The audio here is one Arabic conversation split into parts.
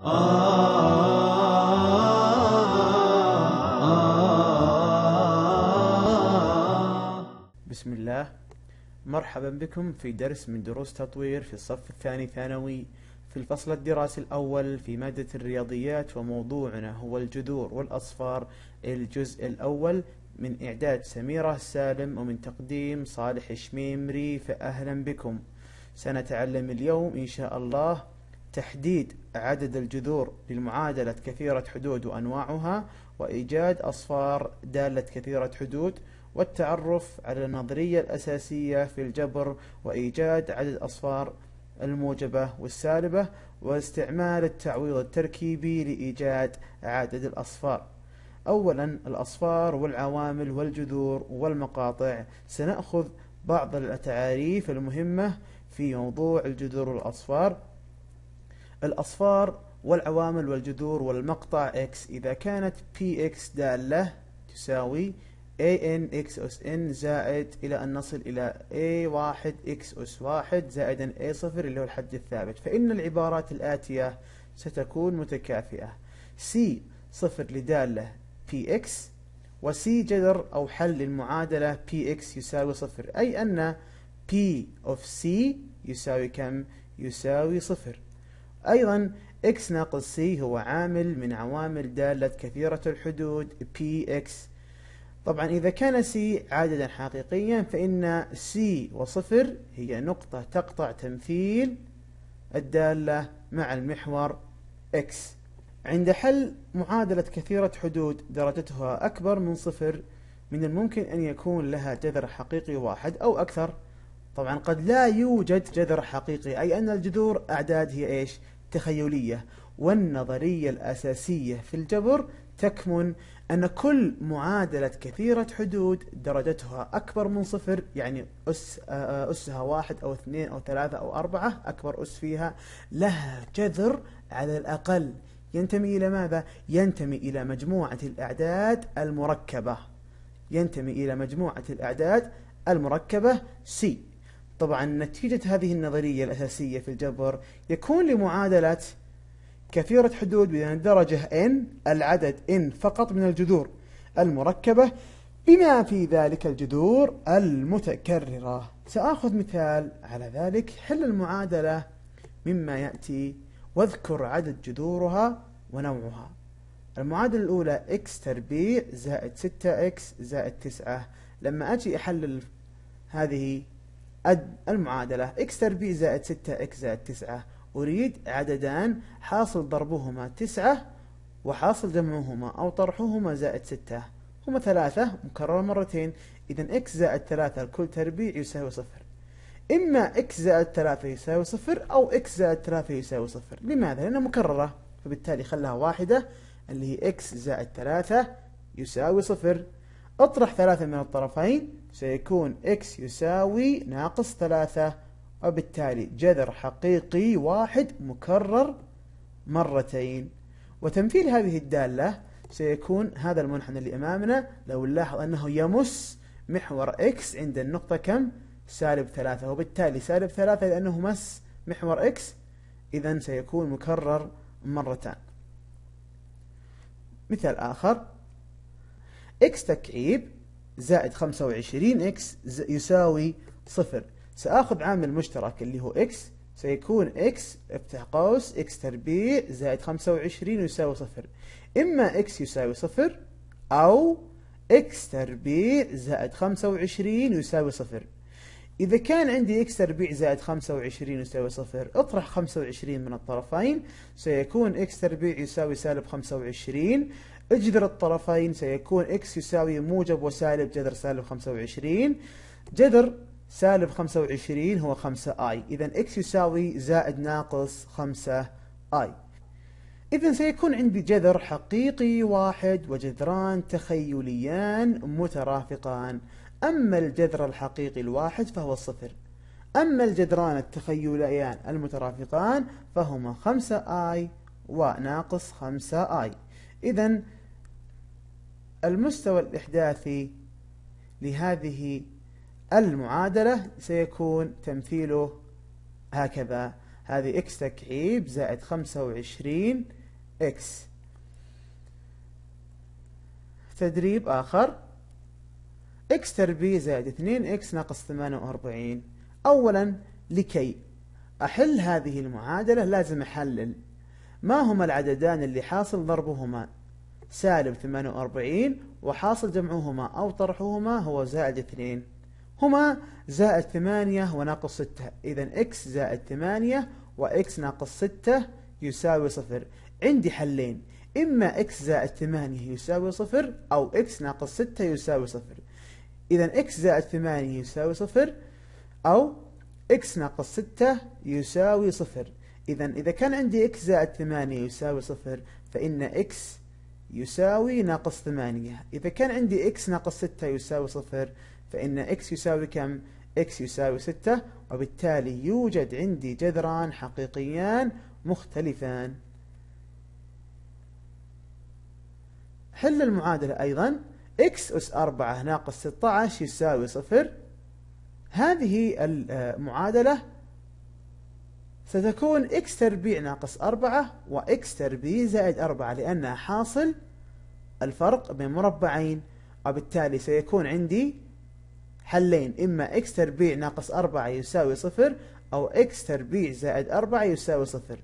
بسم الله مرحبا بكم في درس من دروس تطوير في الصف الثاني ثانوي في الفصل الدراسي الأول في مادة الرياضيات وموضوعنا هو الجذور والأصفار الجزء الأول من إعداد سميرة سالم ومن تقديم صالح شميمري فأهلا بكم سنتعلم اليوم إن شاء الله تحديد عدد الجذور للمعادلة كثيرة حدود وأنواعها وإيجاد أصفار دالة كثيرة حدود والتعرف على النظرية الأساسية في الجبر وإيجاد عدد أصفار الموجبة والسالبة واستعمال التعويض التركيبي لإيجاد عدد الأصفار أولا الأصفار والعوامل والجذور والمقاطع سنأخذ بعض التعاريف المهمة في موضوع الجذور والأصفار الأصفار والعوامل والجذور والمقطع x إذا كانت px دالة تساوي an x أس n زائد إلى أن نصل إلى a1 x أس 1 زائدا a0 اللي هو الحد الثابت فإن العبارات الآتية ستكون متكافئة c صفر لدالة px وc جذر أو حل للمعادلة px يساوي صفر أي أن p of c يساوي كم؟ يساوي صفر أيضا x ناقص c هو عامل من عوامل دالة كثيرة الحدود px طبعا إذا كان c عددا حقيقيا فإن c وصفر هي نقطة تقطع تمثيل الدالة مع المحور x عند حل معادلة كثيرة حدود درجتها أكبر من صفر من الممكن أن يكون لها جذر حقيقي واحد أو أكثر طبعا قد لا يوجد جذر حقيقي أي أن الجذور أعداد هي إيش التخيلية والنظرية الأساسية في الجبر تكمن أن كل معادلة كثيرة حدود درجتها أكبر من صفر يعني أس آه، أسها واحد أو اثنين أو ثلاثة أو أربعة أكبر أس فيها لها جذر على الأقل ينتمي إلى ماذا؟ ينتمي إلى مجموعة الأعداد المركبة ينتمي إلى مجموعة الأعداد المركبة سي طبعا نتيجة هذه النظرية الأساسية في الجبر يكون لمعادلة كثيرة حدود بين الدرجة n العدد n فقط من الجذور المركبة بما في ذلك الجذور المتكررة سآخذ مثال على ذلك حل المعادلة مما يأتي واذكر عدد جذورها ونوعها المعادلة الأولى x تربيع زائد 6x زائد 9 لما أجي أحلل هذه المعادلة x تربيع زائد 6 x زائد 9 أريد عددان حاصل ضربهما 9 وحاصل جمعهما أو طرحهما زائد 6 هما ثلاثة مكررة مرتين إذا x زائد 3 الكل تربيع يساوي صفر إما x زائد 3 يساوي صفر أو x زائد 3 يساوي صفر لماذا؟ لأنها مكررة فبالتالي خلها واحدة اللي هي x زائد 3 يساوي صفر اطرح ثلاثة من الطرفين سيكون x يساوي ناقص ثلاثة وبالتالي جذر حقيقي واحد مكرر مرتين وتمثيل هذه الدالة سيكون هذا المنحنى اللي أمامنا لو نلاحظ أنه يمس محور x عند النقطة كم؟ سالب ثلاثة وبالتالي سالب ثلاثة لأنه مس محور x إذا سيكون مكرر مرتان مثال آخر x تكعيب زائد 25x يساوي صفر سآخذ عامل مشترك اللي هو x سيكون x افتح قوس x تربيع زائد 25 يساوي صفر إما x يساوي صفر أو x تربيع زائد 25 يساوي صفر إذا كان عندي x تربيع زائد 25 يساوي صفر اطرح 25 من الطرفين سيكون x تربيع يساوي سالب 25 اجذر الطرفين سيكون x يساوي موجب وسالب جذر سالب 25 جذر سالب 25 هو 5i إذا x يساوي زائد ناقص 5i إذا سيكون عندي جذر حقيقي واحد وجذران تخيليان مترافقان أما الجذر الحقيقي الواحد فهو الصفر أما الجذران التخيليان المترافقان فهما 5i وناقص 5i إذا المستوى الإحداثي لهذه المعادلة سيكون تمثيله هكذا هذه x تكعيب زائد 25 x تدريب آخر x تربيع زائد 2 x ناقص 48 أولا لكي أحل هذه المعادلة لازم أحلل ما هما العددان اللي حاصل ضربهما سالب 48 وحاصل جمعهما أو طرحهما هو زائد 2 هما زائد 8 وناقص 6 إذا x زائد 8 وإكس ناقص 6 يساوي صفر عندي حلين إما إكس زائد 8 يساوي صفر أو إكس ناقص 6 يساوي صفر إذا إكس زائد 8 يساوي صفر أو إكس ناقص 6 يساوي صفر إذا إذا كان عندي إكس زائد 8 يساوي صفر فإن إكس يساوي ناقص ثمانية إذا كان عندي x ناقص ستة يساوي صفر فإن x يساوي كم؟ x يساوي ستة وبالتالي يوجد عندي جذران حقيقيان مختلفان حل المعادلة أيضا x أس 4 ناقص 16 يساوي صفر هذه المعادلة ستكون إكس تربيع ناقص أربعة وإكس تربيع زائد أربعة لأنها حاصل الفرق بين مربعين وبالتالي سيكون عندي حلين إما إكس تربيع ناقص أربعة يساوي صفر أو إكس تربيع زائد أربعة يساوي صفر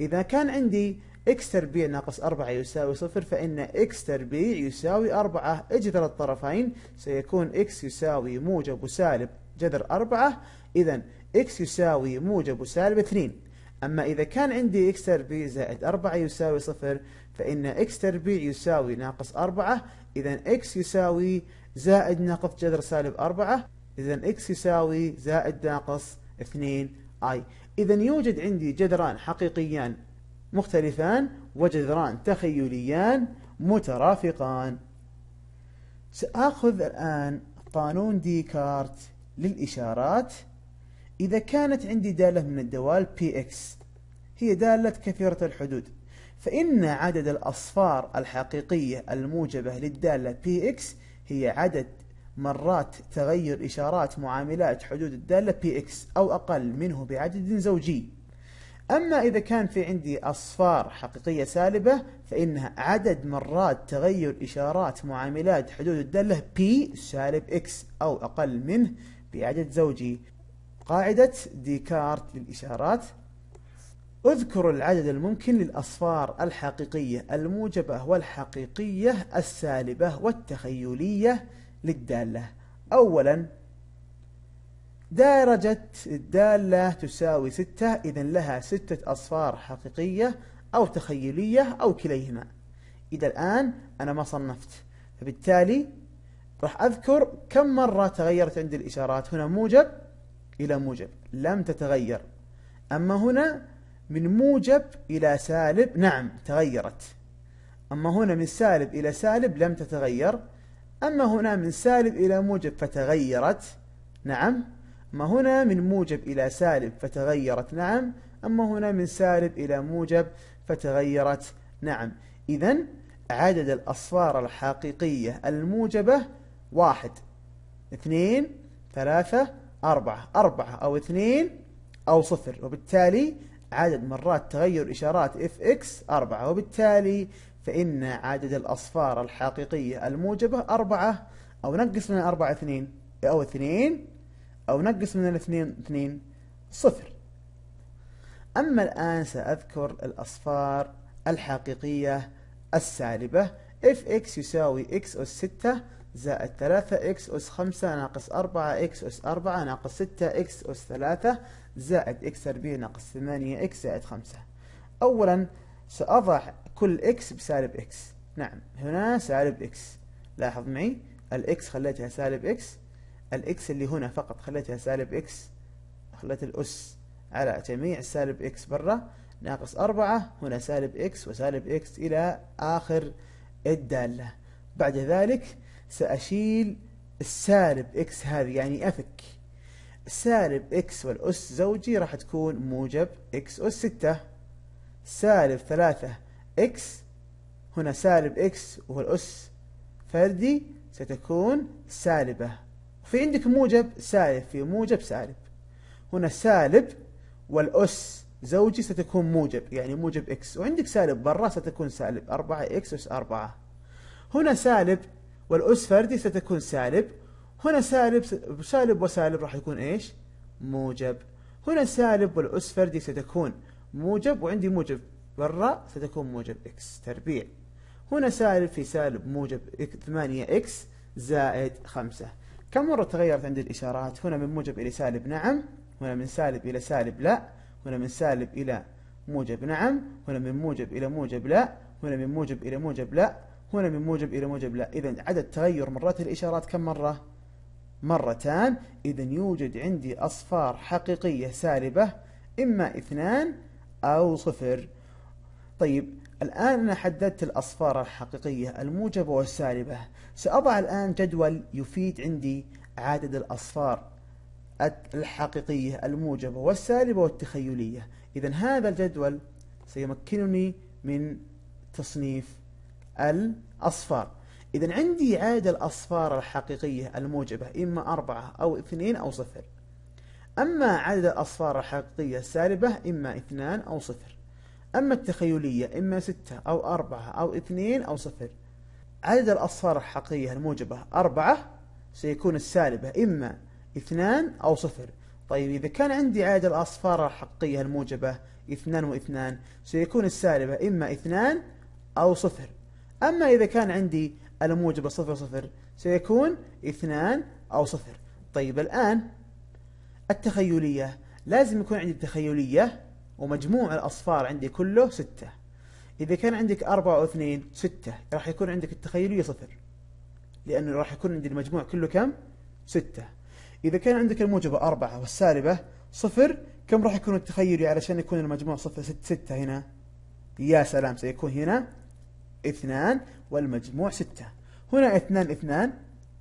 إذا كان عندي إكس تربيع ناقص أربعة يساوي صفر فإن إكس تربيع يساوي أربعة اجذر الطرفين سيكون إكس يساوي موجب وسالب جذر أربعة إذا إكس يساوي موجب سالب 2 أما إذا كان عندي إكس تربيع زائد 4 يساوي 0 فإن إكس تربيع يساوي ناقص 4 إذا إكس يساوي زائد ناقص جذر سالب 4 إذا إكس يساوي زائد ناقص 2 أي إذا يوجد عندي جذران حقيقيان مختلفان وجذران تخيليان مترافقان سآخذ الآن قانون ديكارت للإشارات إذا كانت عندي دالة من الدوال بي إكس هي دالة كثيرة الحدود فإن عدد الأصفار الحقيقية الموجبة للدالة بي إكس هي عدد مرات تغير إشارات معاملات حدود الدالة بي إكس أو أقل منه بعدد زوجي أما إذا كان في عندي أصفار حقيقية سالبة فإنها عدد مرات تغير إشارات معاملات حدود الدالة بي سالب إكس أو أقل منه بعدد زوجي قاعدة ديكارت للإشارات اذكر العدد الممكن للأصفار الحقيقية الموجبة والحقيقية السالبة والتخيلية للدالة أولا درجة الدالة تساوي ستة إذا لها ستة أصفار حقيقية أو تخيلية أو كليهما إذا الآن أنا ما صنفت فبالتالي راح أذكر كم مرة تغيرت عندي الإشارات هنا موجب إلى موجب لم تتغير أما هنا من موجب إلى سالب نعم تغيرت أما هنا من سالب إلى سالب لم تتغير أما هنا من سالب إلى موجب فتغيرت نعم أما هنا من موجب إلى سالب فتغيرت نعم أما هنا من سالب إلى موجب فتغيرت نعم إذا عدد الأصفار الحقيقية الموجبة واحد اثنين ثلاثة أربعة أربعة أو اثنين أو صفر وبالتالي عدد مرات تغير إشارات اف اكس أربعة وبالتالي فإن عدد الأصفار الحقيقية الموجبة أربعة أو نقص من الأربعة اثنين أو اثنين أو نقص من الاثنين اثنين صفر أما الآن سأذكر الأصفار الحقيقية السالبة اف اكس يساوي اكس أس ستة زائد 3x أس 5 ناقص 4x أس 4 ناقص 6x أس 3 زائد x تربيع ناقص 8x زائد 5 أولا سأضع كل x بسالب x نعم هنا سالب x لاحظ معي الاكس خليتها سالب x الاكس اللي هنا فقط خليتها سالب x خليت الأس على جميع سالب x برا ناقص 4 هنا سالب x وسالب x إلى آخر الدالة بعد ذلك سأشيل السالب إكس هذه يعني أفك سالب إكس والأس زوجي راح تكون موجب إكس أس ستة سالب ثلاثة إكس هنا سالب إكس والاس فردي ستكون سالبة في عندك موجب سالب في موجب سالب هنا سالب والأس زوجي ستكون موجب يعني موجب إكس وعندك سالب برا ستكون سالب أربعة إكس أس أربعة هنا سالب والأس فردي ستكون سالب هنا سالب سالب وسالب راح يكون ايش؟ موجب هنا سالب والأس فردي ستكون موجب وعندي موجب برا ستكون موجب اكس تربيع هنا سالب في سالب موجب 8 اكس زائد 5 كم مرة تغيرت عندي الإشارات هنا من موجب إلى سالب نعم هنا من سالب إلى سالب لا هنا من سالب إلى موجب نعم هنا من موجب إلى موجب لا هنا من موجب إلى موجب لا هنا من موجب إلى موجب لا إذا عدد تغير مرات الإشارات كم مرة؟ مرتان إذا يوجد عندي أصفار حقيقية سالبة إما اثنان أو صفر طيب الآن أنا حددت الأصفار الحقيقية الموجبة والسالبة سأضع الآن جدول يفيد عندي عدد الأصفار الحقيقية الموجبة والسالبة والتخيلية إذا هذا الجدول سيمكنني من تصنيف الأصفار إذا عندي عدد الأصفار الحقيقية الموجبة إما أربعة أو اثنين أو صفر أما عدد الأصفار الحقيقية السالبة إما اثنان أو صفر أما التخيلية إما ستة أو أربعة أو اثنين أو صفر عدد الأصفار الحقيقية الموجبة أربعة سيكون السالبة إما اثنان أو صفر طيب إذا كان عندي عدد الأصفار الحقيقية الموجبة اثنان واثنان سيكون السالبة إما اثنان أو صفر أما إذا كان عندي الموجب صفر صفر سيكون اثنان أو صفر طيب الآن التخيلية لازم يكون عندي التخيلية ومجموع الأصفار عندي كله ستة إذا كان عندك أربعة واثنين ستة راح يكون عندك التخيلية صفر لأنه راح يكون عندي المجموع كله كم؟ ستة إذا كان عندك الموجبة أربعة والسالبة صفر كم راح يكون التخيلي علشان يكون المجموع صفر ست ستة هنا؟ يا سلام سيكون هنا اثنان والمجموع ستة هنا اثنان اثنان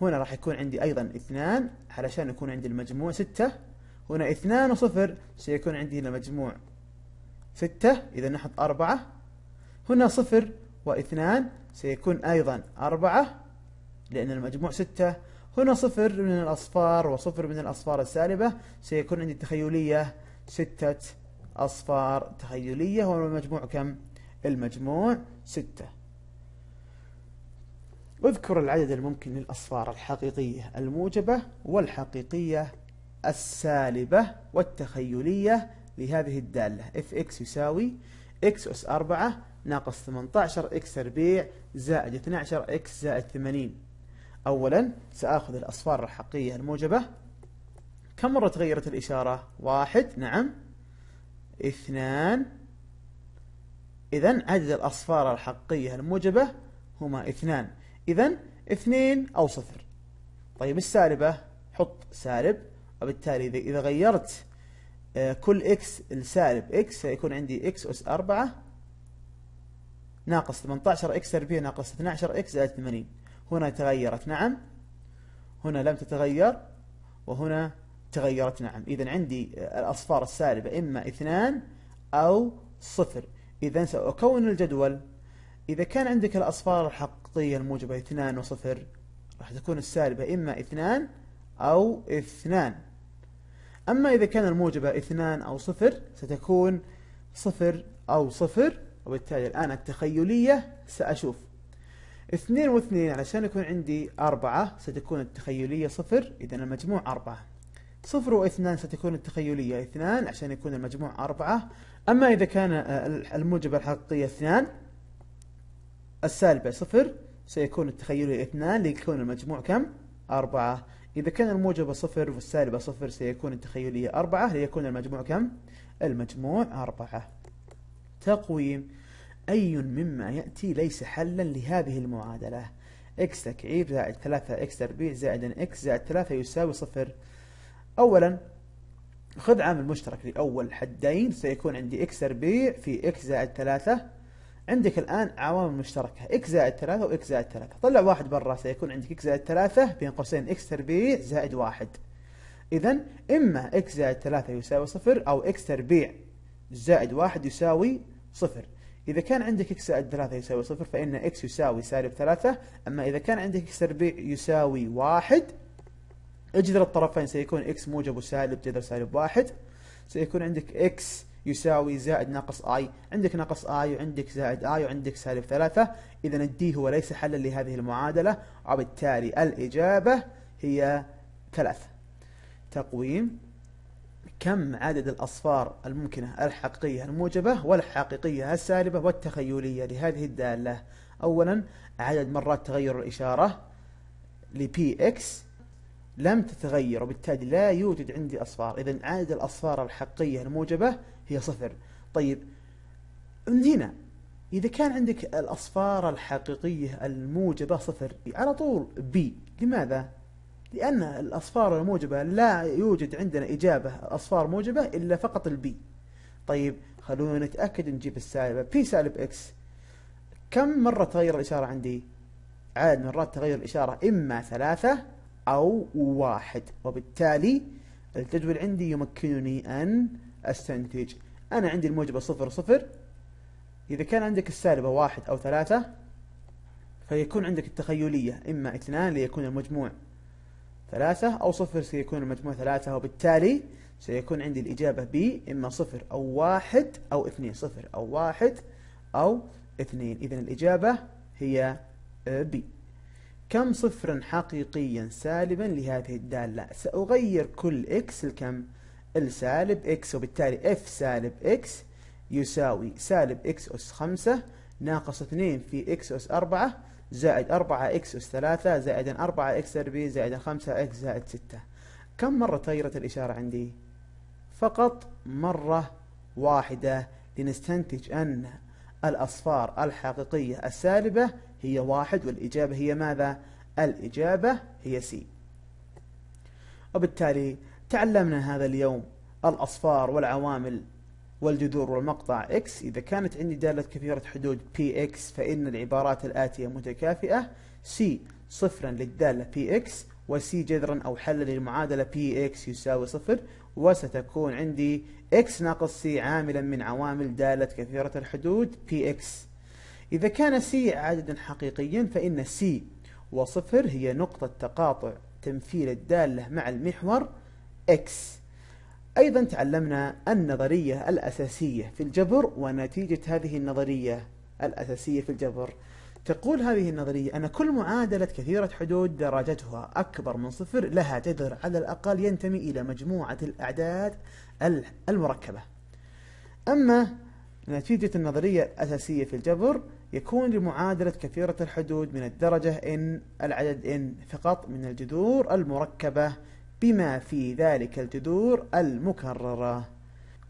هنا راح يكون عندي أيضا اثنان علشان يكون عندي المجموع ستة هنا اثنان وصفر سيكون عندي المجموع ستة إذا نحط أربعة هنا صفر واثنان سيكون أيضا أربعة لأن المجموع ستة هنا صفر من الأصفار وصفر من الأصفار السالبة سيكون عندي تخيلية ستة أصفار تخيلية والمجموع كم؟ المجموع ستة اذكر العدد الممكن للأصفار الحقيقية الموجبة والحقيقية السالبة والتخيلية لهذه الدالة fx يساوي x أس 4 ناقص 18 x ربيع زائد 12 x زائد 80 أولا سأخذ الأصفار الحقيقية الموجبة كم مرة تغيرت الإشارة؟ واحد نعم اثنان إذا عدد الأصفار الحقيقية الموجبة هما اثنان إذا اثنين أو صفر طيب السالبة حط سالب وبالتالي إذا غيرت آه، كل إكس لسالب إكس سيكون عندي إكس أس 4 ناقص 18 إكس تربيع ناقص 12 إكس زائد 80 هنا تغيرت نعم هنا لم تتغير وهنا تغيرت نعم إذا عندي آه، الأصفار السالبة إما اثنان أو صفر إذا سأكون الجدول إذا كان عندك الأصفار الحق الخطية الموجبة اثنان وصفر راح تكون السالبة إما اثنان أو اثنان أما إذا كان الموجبة اثنان أو صفر ستكون صفر أو صفر وبالتالي الآن التخيلية سأشوف اثنين واثنين علشان يكون عندي أربعة ستكون التخيلية صفر إذا المجموع أربعة صفر واثنان ستكون التخيلية اثنان عشان يكون المجموع أربعة أما إذا كان آه، الموجبة الحقيقية اثنان السالبة صفر سيكون التخيلي اثنان ليكون المجموع كم؟ أربعة إذا كان الموجب صفر والسالب صفر سيكون التخيلي أربعة ليكون المجموع كم؟ المجموع أربعة تقويم أي مما يأتي ليس حلا لهذه المعادلة x تكعيب زائد 3 x تربيع زائد x زائد 3 يساوي صفر أولا خذ عامل مشترك لأول حدين سيكون عندي x تربيع في x زائد 3 عندك الان عوامل مشتركه اكس زائد 3 واكس زائد 3 طلع واحد برا سيكون عندك اكس زائد 3 بين قوسين اكس تربيع زائد واحد اذا اما اكس زائد 3 يساوي صفر او اكس تربيع زائد واحد يساوي صفر إذا كان عندك اكس زائد 3 يساوي صفر فإن اكس يساوي سالب 3 أما إذا كان عندك اكس تربيع يساوي واحد اجذر الطرفين سيكون اكس موجب وسالب جذر سالب واحد سيكون عندك اكس يساوي زائد ناقص اي عندك ناقص اي وعندك زائد اي وعندك سالب ثلاثة اذا الدي هو ليس حلا لهذه المعادلة وبالتالي الاجابة هي ثلاثة تقويم كم عدد الأصفار الممكنة الحقيقية الموجبة والحقيقية السالبة والتخيلية لهذه الدالة أولا عدد مرات تغير الإشارة ل Px لم تتغير وبالتالي لا يوجد عندي أصفار إذا عدد الأصفار الحقيقية الموجبة هي صفر طيب من هنا إذا كان عندك الأصفار الحقيقية الموجبة صفر على طول بي لماذا؟ لأن الأصفار الموجبة لا يوجد عندنا إجابة أصفار موجبة إلا فقط البي طيب خلونا نتأكد نجيب السالبة بي سالب إكس كم مرة تغير الإشارة عندي؟ عدد مرات تغير الإشارة إما ثلاثة أو واحد وبالتالي الجدول عندي يمكنني أن استنتج انا عندي الموجبه صفر صفر اذا كان عندك السالبه واحد او ثلاثه فيكون عندك التخيليه اما اثنان ليكون المجموع ثلاثة أو صفر سيكون المجموع ثلاثة وبالتالي سيكون عندي الإجابة ب إما صفر أو واحد أو اثنين صفر أو واحد أو اثنين إذا الإجابة هي ب كم صفرا حقيقيا سالبا لهذه الدالة سأغير كل إكس لكم؟ ال سالب اكس وبالتالي اف سالب اكس يساوي سالب اكس أس 5 ناقص 2 في اكس أس 4 زائد 4 اكس أس 3 زائد 4 اكس ار بي زائد 5 اكس زائد 6 كم مرة تغيرت الإشارة عندي؟ فقط مرة واحدة لنستنتج أن الأصفار الحقيقية السالبة هي واحد والإجابة هي ماذا؟ الإجابة هي سي وبالتالي تعلمنا هذا اليوم الأصفار والعوامل والجذور والمقطع x إذا كانت عندي دالة كثيرة حدود px فإن العبارات الآتية متكافئة c صفرا للدالة px C جذرا أو حلا للمعادلة px يساوي صفر وستكون عندي x ناقص c عاملا من عوامل دالة كثيرة الحدود px إذا كان c عددا حقيقيا فإن c وصفر هي نقطة تقاطع تمثيل الدالة مع المحور إكس أيضا تعلمنا النظرية الأساسية في الجبر ونتيجة هذه النظرية الأساسية في الجبر تقول هذه النظرية أن كل معادلة كثيرة حدود درجتها أكبر من صفر لها جذر على الأقل ينتمي إلى مجموعة الأعداد المركبة أما نتيجة النظرية الأساسية في الجبر يكون لمعادلة كثيرة الحدود من الدرجة n العدد n فقط من الجذور المركبة بما في ذلك الجذور المكررة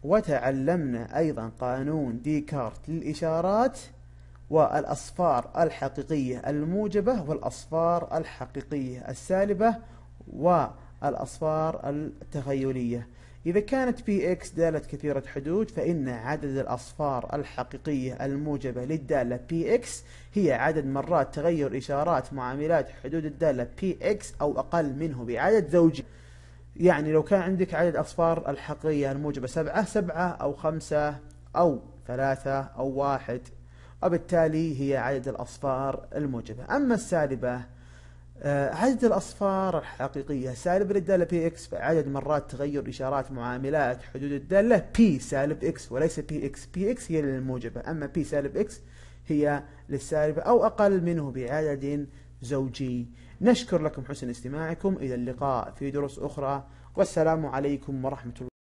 وتعلمنا أيضا قانون ديكارت للإشارات والأصفار الحقيقية الموجبة والأصفار الحقيقية السالبة والأصفار التخيلية إذا كانت بي إكس دالة كثيرة حدود فإن عدد الأصفار الحقيقية الموجبة للدالة بي إكس هي عدد مرات تغير إشارات معاملات حدود الدالة بي إكس أو أقل منه بعدد زوجي يعني لو كان عندك عدد أصفار الحقيقية الموجبة سبعة سبعة أو خمسة أو ثلاثة أو واحد وبالتالي هي عدد الأصفار الموجبة أما السالبة آه، عدد الأصفار الحقيقية سالب للدالة بي إكس عدد مرات تغير إشارات معاملات حدود الدالة بي سالب إكس وليس بي إكس بي إكس هي للموجبة أما بي سالب إكس هي للسالبة أو أقل منه بعدد زوجي نشكر لكم حسن استماعكم إلى اللقاء في دروس أخرى والسلام عليكم ورحمة الله